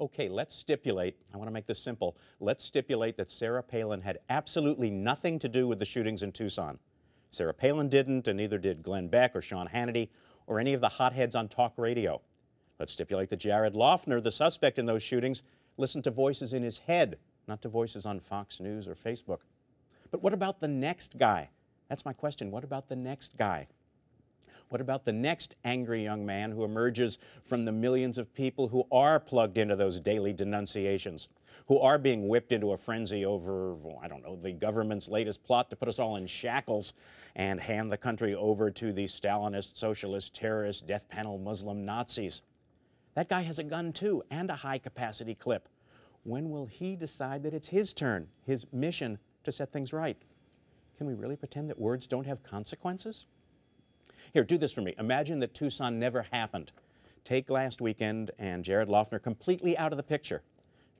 okay, let's stipulate, I want to make this simple, let's stipulate that Sarah Palin had absolutely nothing to do with the shootings in Tucson. Sarah Palin didn't, and neither did Glenn Beck or Sean Hannity or any of the hotheads on talk radio. Let's stipulate that Jared Loeffner, the suspect in those shootings, listened to voices in his head, not to voices on Fox News or Facebook. But what about the next guy? That's my question. What about the next guy? What about the next angry young man who emerges from the millions of people who are plugged into those daily denunciations, who are being whipped into a frenzy over, I don't know, the government's latest plot to put us all in shackles and hand the country over to the Stalinist, socialist, terrorist, death panel Muslim Nazis? That guy has a gun too and a high capacity clip. When will he decide that it's his turn, his mission to set things right? Can we really pretend that words don't have consequences? Here, do this for me. Imagine that Tucson never happened. Take last weekend and Jared Loeffner completely out of the picture.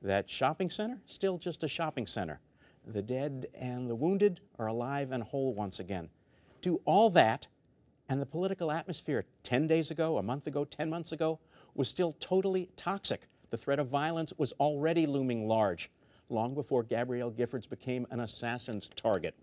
That shopping center, still just a shopping center. The dead and the wounded are alive and whole once again. Do all that, and the political atmosphere 10 days ago, a month ago, 10 months ago, was still totally toxic. The threat of violence was already looming large, long before Gabrielle Giffords became an assassin's target.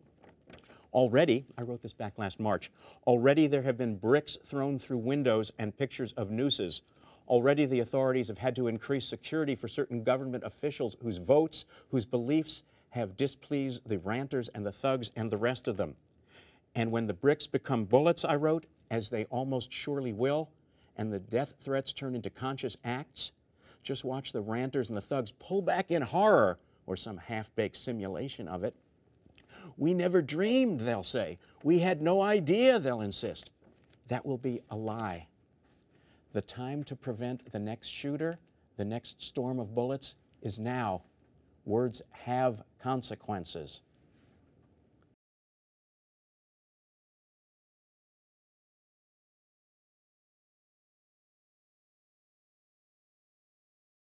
Already, I wrote this back last March, already there have been bricks thrown through windows and pictures of nooses. Already the authorities have had to increase security for certain government officials whose votes, whose beliefs have displeased the ranters and the thugs and the rest of them. And when the bricks become bullets, I wrote, as they almost surely will, and the death threats turn into conscious acts, just watch the ranters and the thugs pull back in horror or some half baked simulation of it. We never dreamed, they'll say. We had no idea, they'll insist. That will be a lie. The time to prevent the next shooter, the next storm of bullets, is now. Words have consequences.